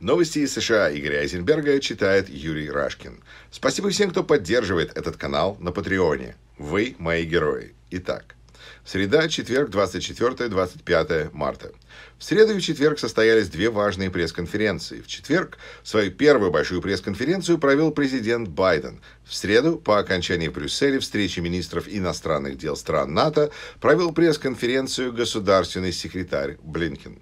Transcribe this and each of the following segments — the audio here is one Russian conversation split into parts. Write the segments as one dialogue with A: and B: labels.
A: Новости из США Игоря Айзенберга читает Юрий Рашкин. Спасибо всем, кто поддерживает этот канал на Патреоне. Вы мои герои. Итак, Среда, четверг, 24-25 марта. В среду и четверг состоялись две важные пресс-конференции. В четверг свою первую большую пресс-конференцию провел президент Байден. В среду, по окончании в Брюсселе встречи министров иностранных дел стран НАТО, провел пресс-конференцию государственный секретарь Блинкен.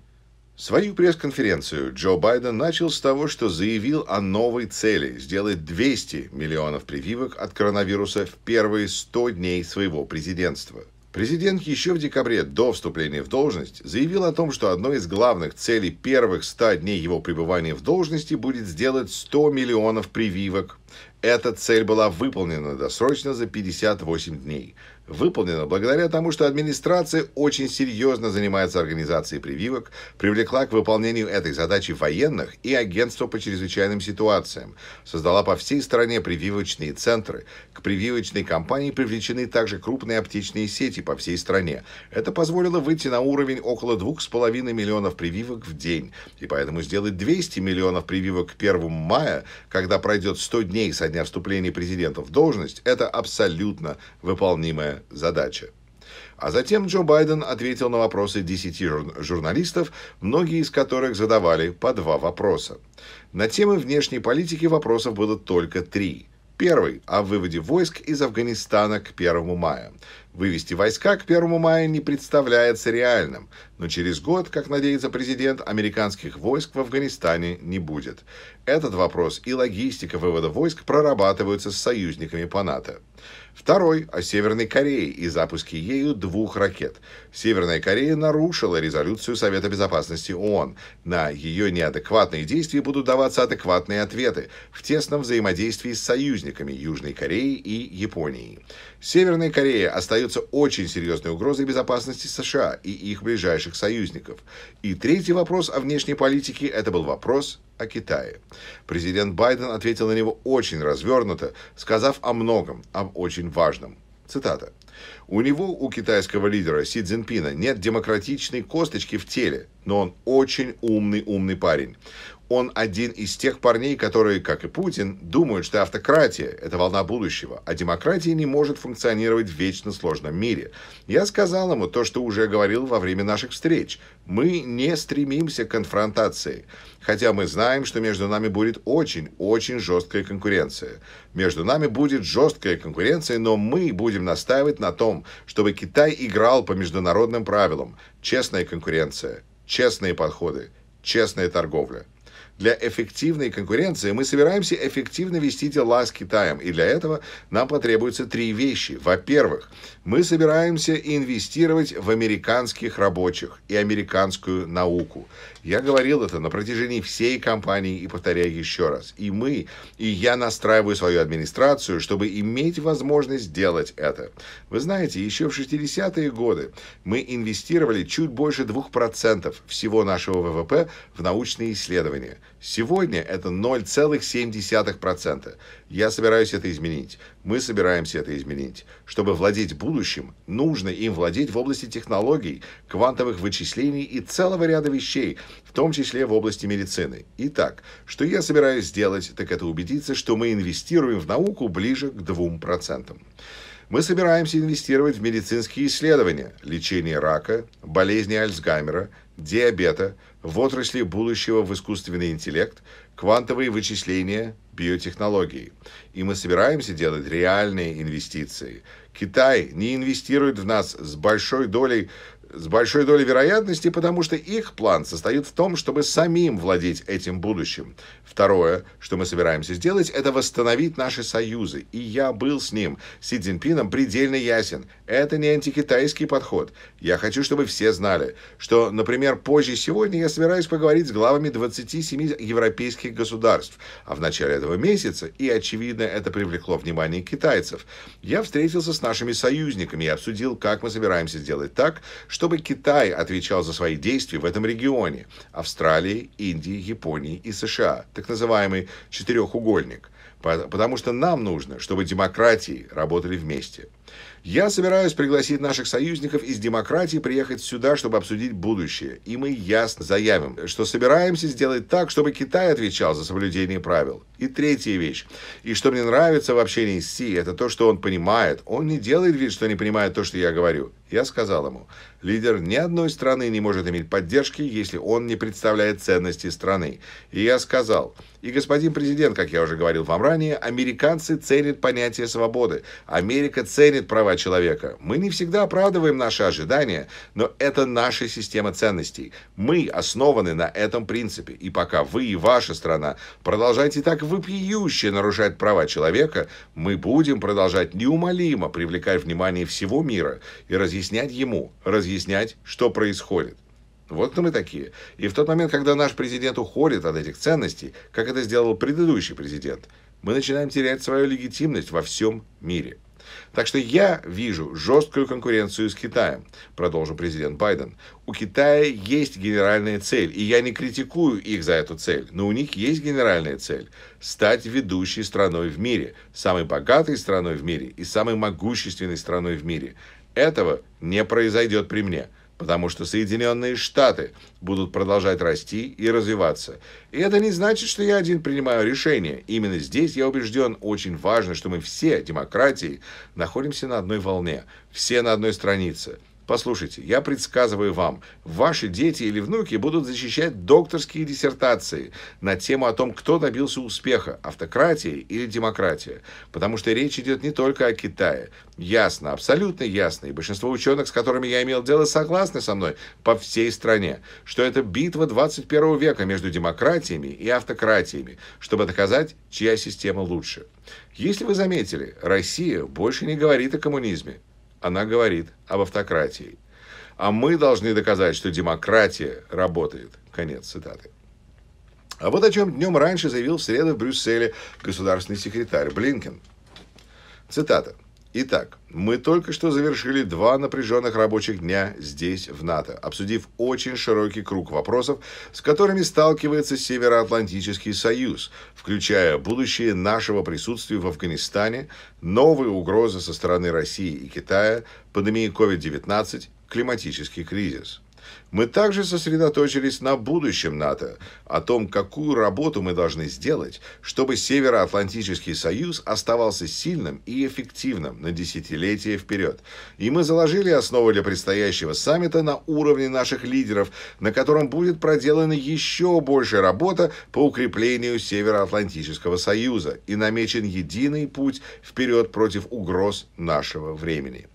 A: Свою пресс-конференцию Джо Байден начал с того, что заявил о новой цели – сделать 200 миллионов прививок от коронавируса в первые 100 дней своего президентства. Президент еще в декабре до вступления в должность заявил о том, что одной из главных целей первых 100 дней его пребывания в должности будет сделать 100 миллионов прививок. Эта цель была выполнена досрочно за 58 дней – выполнена благодаря тому, что администрация очень серьезно занимается организацией прививок, привлекла к выполнению этой задачи военных и агентство по чрезвычайным ситуациям, создала по всей стране прививочные центры. К прививочной кампании привлечены также крупные аптечные сети по всей стране. Это позволило выйти на уровень около 2,5 миллионов прививок в день, и поэтому сделать 200 миллионов прививок к 1 мая, когда пройдет 100 дней со дня вступления президента в должность, это абсолютно выполнимая задача. А затем Джо Байден ответил на вопросы 10 журналистов, многие из которых задавали по два вопроса. На темы внешней политики вопросов было только три. Первый – о выводе войск из Афганистана к 1 мая. Вывести войска к 1 мая не представляется реальным, но через год, как надеется президент, американских войск в Афганистане не будет. Этот вопрос и логистика вывода войск прорабатываются с союзниками по НАТО. Второй – о Северной Корее и запуске ею двух ракет. Северная Корея нарушила резолюцию Совета Безопасности ООН. На ее неадекватные действия будут даваться адекватные ответы в тесном взаимодействии с союзниками Южной Кореи и Японии. Северная Корея остается остается очень серьезной угрозой безопасности США и их ближайших союзников. И третий вопрос о внешней политике – это был вопрос о Китае. Президент Байден ответил на него очень развернуто, сказав о многом, об очень важном. Цитата. У него, у китайского лидера Си Цзиньпина, нет демократичной косточки в теле, но он очень умный-умный парень он один из тех парней, которые, как и Путин, думают, что автократия – это волна будущего, а демократия не может функционировать в вечно сложном мире. Я сказал ему то, что уже говорил во время наших встреч. Мы не стремимся к конфронтации, хотя мы знаем, что между нами будет очень-очень жесткая конкуренция. Между нами будет жесткая конкуренция, но мы будем настаивать на том, чтобы Китай играл по международным правилам. Честная конкуренция, честные подходы, честная торговля – для эффективной конкуренции мы собираемся эффективно вести дела с Китаем, и для этого нам потребуются три вещи. Во-первых, мы собираемся инвестировать в американских рабочих и американскую науку. Я говорил это на протяжении всей кампании и повторяю еще раз. И мы, и я настраиваю свою администрацию, чтобы иметь возможность сделать это. Вы знаете, еще в 60-е годы мы инвестировали чуть больше 2% всего нашего ВВП в научные исследования. Сегодня это 0,7%. Я собираюсь это изменить. Мы собираемся это изменить. Чтобы владеть будущим, нужно им владеть в области технологий, квантовых вычислений и целого ряда вещей, в том числе в области медицины. Итак, что я собираюсь сделать, так это убедиться, что мы инвестируем в науку ближе к 2%. Мы собираемся инвестировать в медицинские исследования, лечение рака, болезни Альцгеймера, диабета в отрасли будущего в искусственный интеллект, квантовые вычисления, биотехнологии. И мы собираемся делать реальные инвестиции. Китай не инвестирует в нас с большой долей с большой долей вероятности, потому что их план состоит в том, чтобы самим владеть этим будущим. Второе, что мы собираемся сделать, это восстановить наши союзы. И я был с ним, Си Цзиньпином, предельно ясен. Это не антикитайский подход. Я хочу, чтобы все знали, что, например, позже сегодня я собираюсь поговорить с главами 27 европейских государств. А в начале этого месяца, и очевидно, это привлекло внимание китайцев, я встретился с нашими союзниками и обсудил, как мы собираемся сделать так, чтобы Китай отвечал за свои действия в этом регионе – Австралии, Индии, Японии и США, так называемый «четырехугольник», потому что нам нужно, чтобы демократии работали вместе. Я собираюсь пригласить наших союзников из демократии приехать сюда, чтобы обсудить будущее. И мы ясно заявим, что собираемся сделать так, чтобы Китай отвечал за соблюдение правил. И третья вещь. И что мне нравится в общении с Си, это то, что он понимает. Он не делает вид, что не понимает то, что я говорю. Я сказал ему, Лидер ни одной страны не может иметь поддержки, если он не представляет ценности страны. И я сказал, и господин президент, как я уже говорил вам ранее, американцы ценят понятие свободы. Америка ценит права человека. Мы не всегда оправдываем наши ожидания, но это наша система ценностей. Мы основаны на этом принципе. И пока вы и ваша страна продолжаете так вопиюще нарушать права человека, мы будем продолжать неумолимо привлекать внимание всего мира и разъяснять ему, разъяснять разъяснять, что происходит. Вот мы такие. И в тот момент, когда наш президент уходит от этих ценностей, как это сделал предыдущий президент, мы начинаем терять свою легитимность во всем мире. Так что я вижу жесткую конкуренцию с Китаем, продолжил президент Байден. У Китая есть генеральная цель, и я не критикую их за эту цель, но у них есть генеральная цель – стать ведущей страной в мире, самой богатой страной в мире и самой могущественной страной в мире. Этого не произойдет при мне, потому что Соединенные Штаты будут продолжать расти и развиваться. И это не значит, что я один принимаю решение. Именно здесь, я убежден, очень важно, что мы все, демократии, находимся на одной волне, все на одной странице – Послушайте, я предсказываю вам, ваши дети или внуки будут защищать докторские диссертации на тему о том, кто добился успеха, автократия или демократия. Потому что речь идет не только о Китае. Ясно, абсолютно ясно, и большинство ученых, с которыми я имел дело, согласны со мной по всей стране, что это битва 21 века между демократиями и автократиями, чтобы доказать, чья система лучше. Если вы заметили, Россия больше не говорит о коммунизме. Она говорит об автократии. А мы должны доказать, что демократия работает. Конец цитаты. А вот о чем днем раньше заявил в среду в Брюсселе государственный секретарь Блинкен. Цитата. Итак, мы только что завершили два напряженных рабочих дня здесь, в НАТО, обсудив очень широкий круг вопросов, с которыми сталкивается Североатлантический союз, включая будущее нашего присутствия в Афганистане, новые угрозы со стороны России и Китая, пандемии COVID-19 климатический кризис. Мы также сосредоточились на будущем НАТО, о том, какую работу мы должны сделать, чтобы Североатлантический Союз оставался сильным и эффективным на десятилетия вперед. И мы заложили основу для предстоящего саммита на уровне наших лидеров, на котором будет проделана еще большая работа по укреплению Североатлантического Союза и намечен единый путь вперед против угроз нашего времени.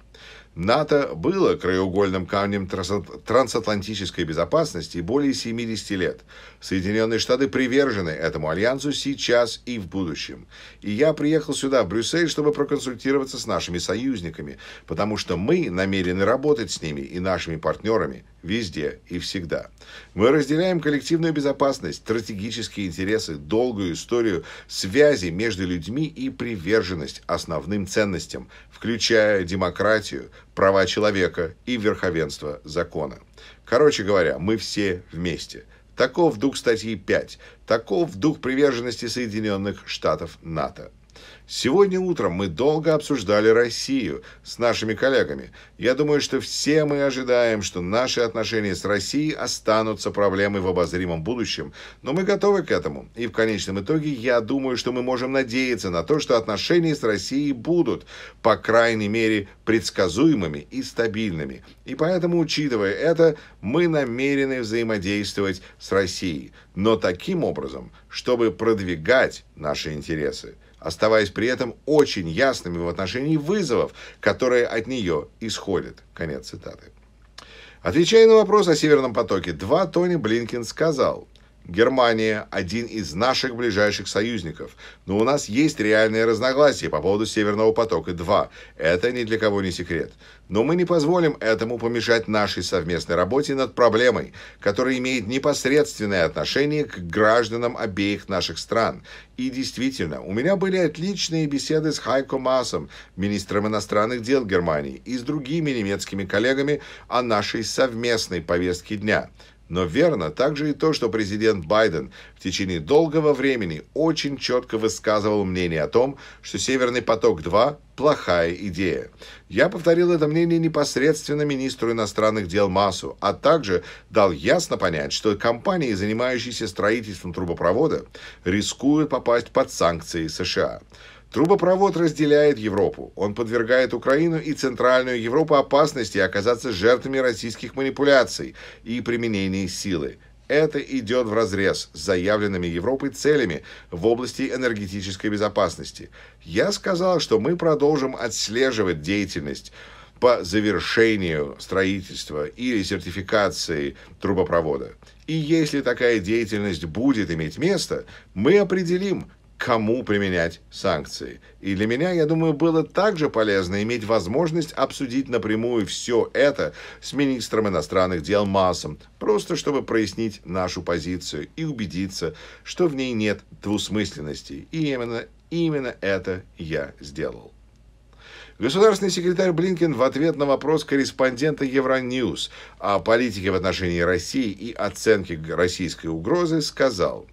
A: НАТО было краеугольным камнем трансатлантической безопасности более 70 лет. Соединенные Штаты привержены этому альянсу сейчас и в будущем. И я приехал сюда, в Брюссель, чтобы проконсультироваться с нашими союзниками, потому что мы намерены работать с ними и нашими партнерами везде и всегда. Мы разделяем коллективную безопасность, стратегические интересы, долгую историю связи между людьми и приверженность основным ценностям, включая демократию, права человека и верховенство закона. Короче говоря, мы все вместе. Таков дух статьи 5, таков дух приверженности Соединенных Штатов НАТО. Сегодня утром мы долго обсуждали Россию с нашими коллегами. Я думаю, что все мы ожидаем, что наши отношения с Россией останутся проблемой в обозримом будущем, но мы готовы к этому. И в конечном итоге я думаю, что мы можем надеяться на то, что отношения с Россией будут, по крайней мере, предсказуемыми и стабильными. И поэтому, учитывая это, мы намерены взаимодействовать с Россией, но таким образом, чтобы продвигать наши интересы оставаясь при этом очень ясными в отношении вызовов, которые от нее исходят. Конец цитаты. Отвечая на вопрос о Северном потоке, два Тони Блинкин сказал, Германия – один из наших ближайших союзников, но у нас есть реальные разногласия по поводу «Северного потока-2». Это ни для кого не секрет. Но мы не позволим этому помешать нашей совместной работе над проблемой, которая имеет непосредственное отношение к гражданам обеих наших стран. И действительно, у меня были отличные беседы с Хайко Масом, министром иностранных дел Германии, и с другими немецкими коллегами о нашей совместной повестке дня – но верно также и то, что президент Байден в течение долгого времени очень четко высказывал мнение о том, что «Северный поток-2» – плохая идея. Я повторил это мнение непосредственно министру иностранных дел Масу, а также дал ясно понять, что компании, занимающиеся строительством трубопровода, рискуют попасть под санкции США. Трубопровод разделяет Европу. Он подвергает Украину и Центральную Европу опасности оказаться жертвами российских манипуляций и применения силы. Это идет вразрез с заявленными Европой целями в области энергетической безопасности. Я сказал, что мы продолжим отслеживать деятельность по завершению строительства или сертификации трубопровода. И если такая деятельность будет иметь место, мы определим, кому применять санкции. И для меня, я думаю, было также полезно иметь возможность обсудить напрямую все это с министром иностранных дел Масом, просто чтобы прояснить нашу позицию и убедиться, что в ней нет двусмысленности. И именно, именно это я сделал. Государственный секретарь Блинкен в ответ на вопрос корреспондента Евроньюз о политике в отношении России и оценке российской угрозы сказал –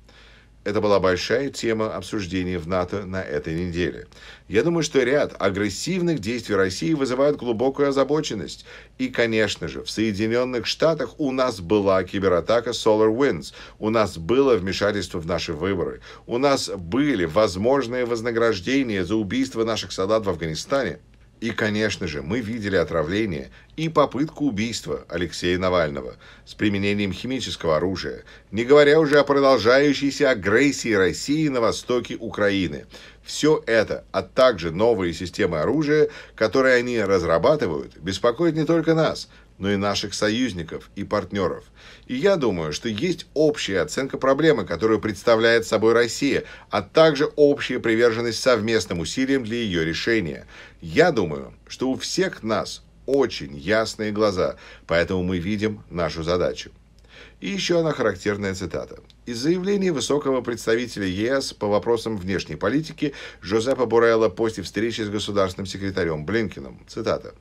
A: это была большая тема обсуждения в НАТО на этой неделе. Я думаю, что ряд агрессивных действий России вызывает глубокую озабоченность. И, конечно же, в Соединенных Штатах у нас была кибератака SolarWinds, у нас было вмешательство в наши выборы, у нас были возможные вознаграждения за убийство наших солдат в Афганистане – и, конечно же, мы видели отравление и попытку убийства Алексея Навального с применением химического оружия, не говоря уже о продолжающейся агрессии России на востоке Украины. Все это, а также новые системы оружия, которые они разрабатывают, беспокоит не только нас, но и наших союзников и партнеров. И я думаю, что есть общая оценка проблемы, которую представляет собой Россия, а также общая приверженность совместным усилиям для ее решения. Я думаю, что у всех нас очень ясные глаза, поэтому мы видим нашу задачу. И еще одна характерная цитата. Из заявления высокого представителя ЕС по вопросам внешней политики Жозепа Бурелла после встречи с государственным секретарем Блинкиным. Цитата.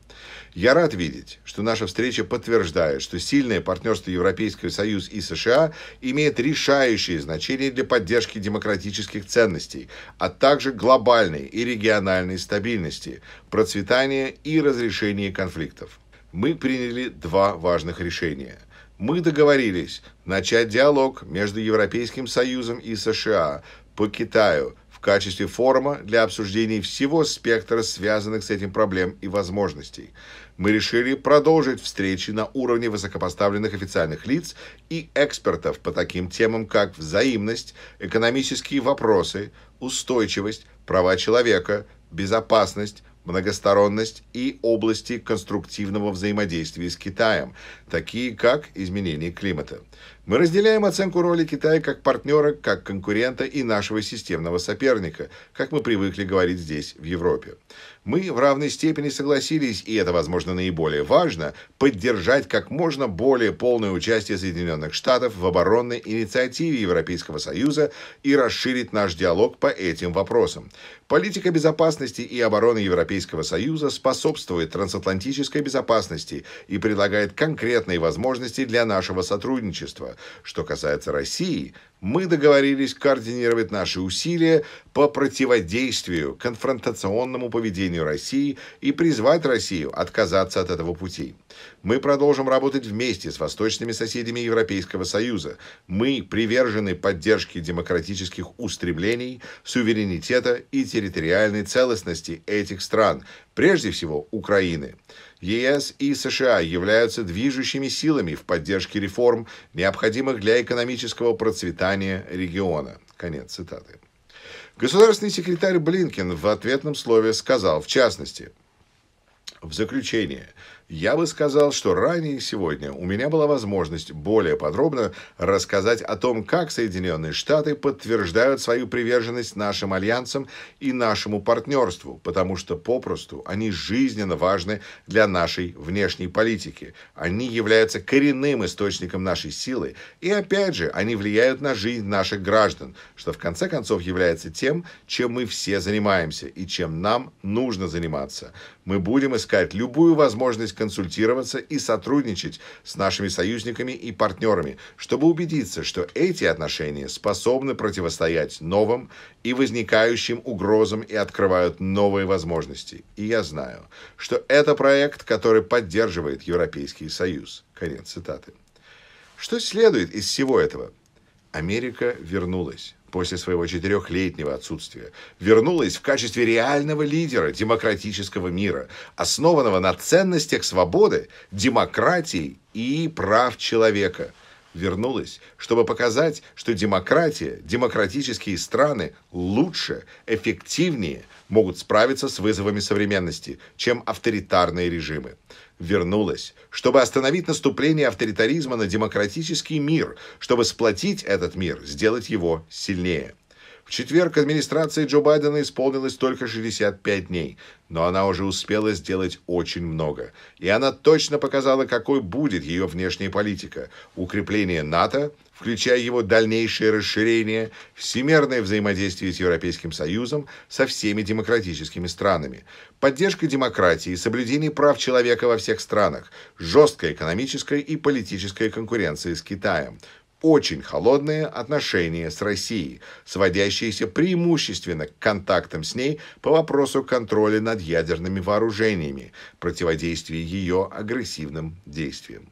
A: «Я рад видеть, что наша встреча подтверждает, что сильное партнерство Европейского Союза и США имеет решающее значение для поддержки демократических ценностей, а также глобальной и региональной стабильности, процветания и разрешения конфликтов. Мы приняли два важных решения – мы договорились начать диалог между Европейским Союзом и США по Китаю в качестве форума для обсуждения всего спектра связанных с этим проблем и возможностей. Мы решили продолжить встречи на уровне высокопоставленных официальных лиц и экспертов по таким темам, как взаимность, экономические вопросы, устойчивость, права человека, безопасность, многосторонность и области конструктивного взаимодействия с Китаем, такие как изменение климата. Мы разделяем оценку роли Китая как партнера, как конкурента и нашего системного соперника, как мы привыкли говорить здесь, в Европе. Мы в равной степени согласились, и это, возможно, наиболее важно, поддержать как можно более полное участие Соединенных Штатов в оборонной инициативе Европейского Союза и расширить наш диалог по этим вопросам. Политика безопасности и обороны Европейского Союза способствует трансатлантической безопасности и предлагает конкретные возможности для нашего сотрудничества. Что касается России, мы договорились координировать наши усилия по противодействию конфронтационному поведению России и призвать Россию отказаться от этого пути. Мы продолжим работать вместе с восточными соседями Европейского Союза. Мы привержены поддержке демократических устремлений, суверенитета и территориальной целостности этих стран, прежде всего Украины. ЕС и США являются движущими силами в поддержке реформ, необходимых для экономического процветания влияние региона. Конец цитаты. Государственный секретарь Блинкен в ответном слове сказал, в частности, в заключение, я бы сказал, что ранее сегодня у меня была возможность более подробно рассказать о том, как Соединенные Штаты подтверждают свою приверженность нашим альянсам и нашему партнерству, потому что попросту они жизненно важны для нашей внешней политики. Они являются коренным источником нашей силы, и опять же, они влияют на жизнь наших граждан, что в конце концов является тем, чем мы все занимаемся и чем нам нужно заниматься. Мы будем искать любую возможность консультироваться и сотрудничать с нашими союзниками и партнерами, чтобы убедиться, что эти отношения способны противостоять новым и возникающим угрозам и открывают новые возможности. И я знаю, что это проект, который поддерживает Европейский Союз. Конец цитаты. Что следует из всего этого? Америка вернулась после своего четырехлетнего отсутствия, вернулась в качестве реального лидера демократического мира, основанного на ценностях свободы, демократии и прав человека – вернулась, чтобы показать, что демократия, демократические страны лучше, эффективнее могут справиться с вызовами современности, чем авторитарные режимы. Вернулась, чтобы остановить наступление авторитаризма на демократический мир, чтобы сплотить этот мир, сделать его сильнее. В четверг администрации Джо Байдена исполнилось только 65 дней, но она уже успела сделать очень много. И она точно показала, какой будет ее внешняя политика. Укрепление НАТО, включая его дальнейшее расширение, всемерное взаимодействие с Европейским Союзом, со всеми демократическими странами, поддержка демократии, и соблюдение прав человека во всех странах, жесткая экономическая и политическая конкуренция с Китаем – очень холодные отношения с Россией, сводящиеся преимущественно к контактам с ней по вопросу контроля над ядерными вооружениями, противодействия ее агрессивным действиям.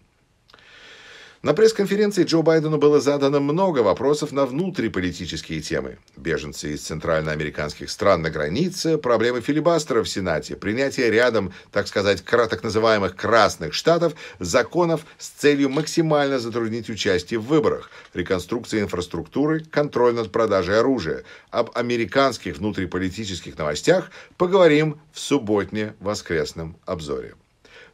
A: На пресс-конференции Джо Байдену было задано много вопросов на внутриполитические темы. Беженцы из центральноамериканских стран на границе, проблемы филибастера в Сенате, принятие рядом, так сказать, так называемых «красных штатов» законов с целью максимально затруднить участие в выборах, реконструкция инфраструктуры, контроль над продажей оружия. Об американских внутриполитических новостях поговорим в субботне воскресном обзоре.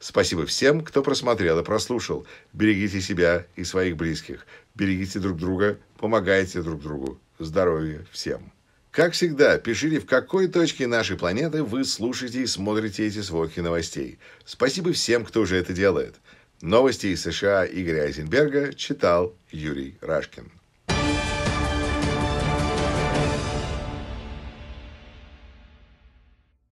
A: Спасибо всем, кто просмотрел и прослушал. Берегите себя и своих близких. Берегите друг друга, помогайте друг другу. Здоровья всем! Как всегда, пишите, в какой точке нашей планеты вы слушаете и смотрите эти сводки новостей. Спасибо всем, кто уже это делает. Новости из США Игоря Айзенберга читал Юрий Рашкин.